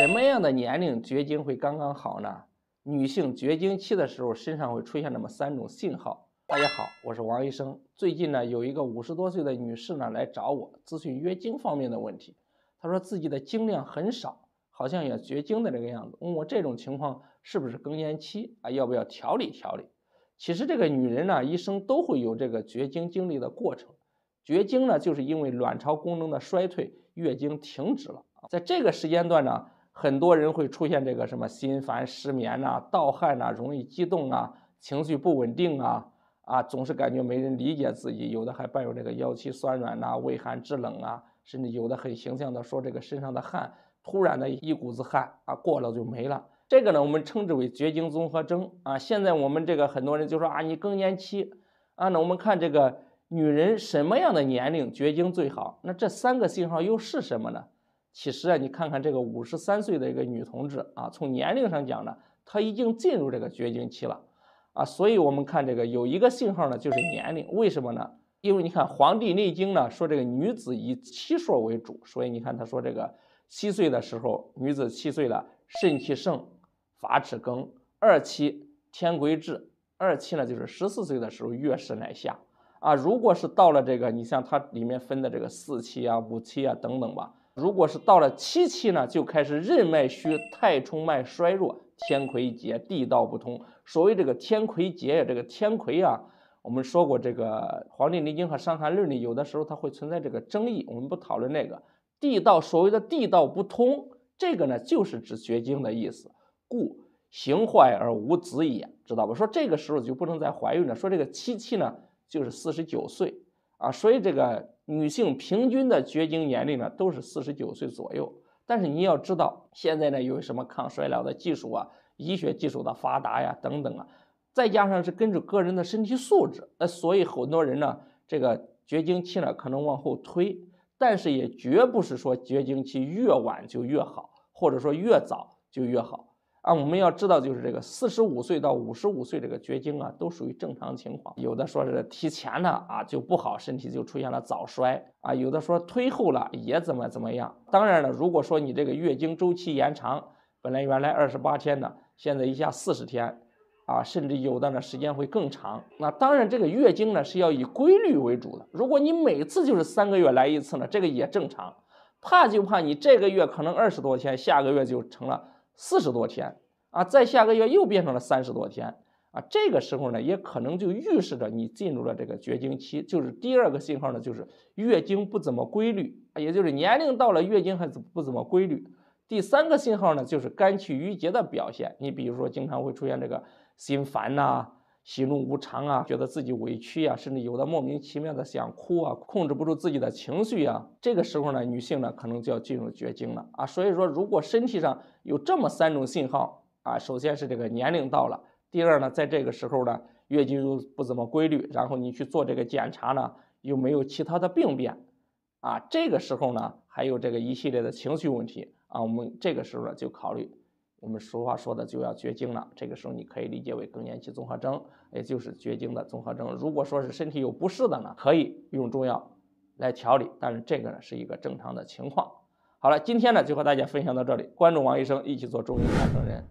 什么样的年龄绝经会刚刚好呢？女性绝经期的时候，身上会出现那么三种信号。大家好，我是王医生。最近呢，有一个五十多岁的女士呢来找我咨询月经方面的问题。她说自己的经量很少，好像也绝经的这个样子，问我这种情况是不是更年期啊？要不要调理调理？其实这个女人呢，一生都会有这个绝经经历的过程。绝经呢，就是因为卵巢功能的衰退，月经停止了。在这个时间段呢。很多人会出现这个什么心烦失眠呐、盗汗呐、容易激动啊、情绪不稳定啊啊，总是感觉没人理解自己，有的还伴有这个腰膝酸软呐、畏寒肢冷啊，甚至有的很形象的说这个身上的汗，突然的一股子汗啊，过了就没了。这个呢，我们称之为绝经综合征啊。现在我们这个很多人就说啊，你更年期啊。那我们看这个女人什么样的年龄绝经最好？那这三个信号又是什么呢？其实啊，你看看这个五十三岁的一个女同志啊，从年龄上讲呢，她已经进入这个绝经期了，啊，所以我们看这个有一个信号呢，就是年龄。为什么呢？因为你看《黄帝内经》呢说这个女子以七数为主，所以你看他说这个七岁的时候，女子七岁了，肾气盛，法齿更；二七天癸至，二七呢就是十四岁的时候，月食乃下。啊，如果是到了这个，你像它里面分的这个四七啊、五七啊等等吧。如果是到了七气呢，就开始任脉虚，太冲脉衰弱，天魁竭，地道不通。所谓这个天魁竭，这个天魁啊，我们说过，这个《黄帝内经》和《伤寒论》里有的时候它会存在这个争议，我们不讨论那个。地道所谓的地道不通，这个呢就是指绝经的意思，故行坏而无子也，知道吧？说这个时候就不能再怀孕了。说这个七气呢，就是四十九岁。啊，所以这个女性平均的绝经年龄呢，都是四十九岁左右。但是你要知道，现在呢有什么抗衰老的技术啊，医学技术的发达呀，等等啊，再加上是根据个人的身体素质，那所以很多人呢，这个绝经期呢可能往后推，但是也绝不是说绝经期越晚就越好，或者说越早就越好。啊，我们要知道，就是这个四十五岁到五十五岁这个绝经啊，都属于正常情况。有的说是提前了啊，就不好，身体就出现了早衰啊；有的说推后了也怎么怎么样。当然了，如果说你这个月经周期延长，本来原来二十八天的，现在一下四十天，啊，甚至有的呢时间会更长。那当然，这个月经呢是要以规律为主的。如果你每次就是三个月来一次呢，这个也正常。怕就怕你这个月可能二十多天，下个月就成了。四十多天啊，再下个月又变成了三十多天啊。这个时候呢，也可能就预示着你进入了这个绝经期。就是第二个信号呢，就是月经不怎么规律，也就是年龄到了，月经还不怎么规律。第三个信号呢，就是肝气郁结的表现。你比如说，经常会出现这个心烦呐。喜怒无常啊，觉得自己委屈啊，甚至有的莫名其妙的想哭啊，控制不住自己的情绪啊。这个时候呢，女性呢可能就要进入绝经了啊。所以说，如果身体上有这么三种信号啊，首先是这个年龄到了，第二呢，在这个时候呢，月经又不怎么规律，然后你去做这个检查呢，又没有其他的病变，啊，这个时候呢，还有这个一系列的情绪问题啊，我们这个时候呢就考虑。我们俗话说的就要绝经了，这个时候你可以理解为更年期综合征，也就是绝经的综合征。如果说是身体有不适的呢，可以用中药来调理，但是这个呢是一个正常的情况。好了，今天呢就和大家分享到这里，关注王医生，一起做中医养生人。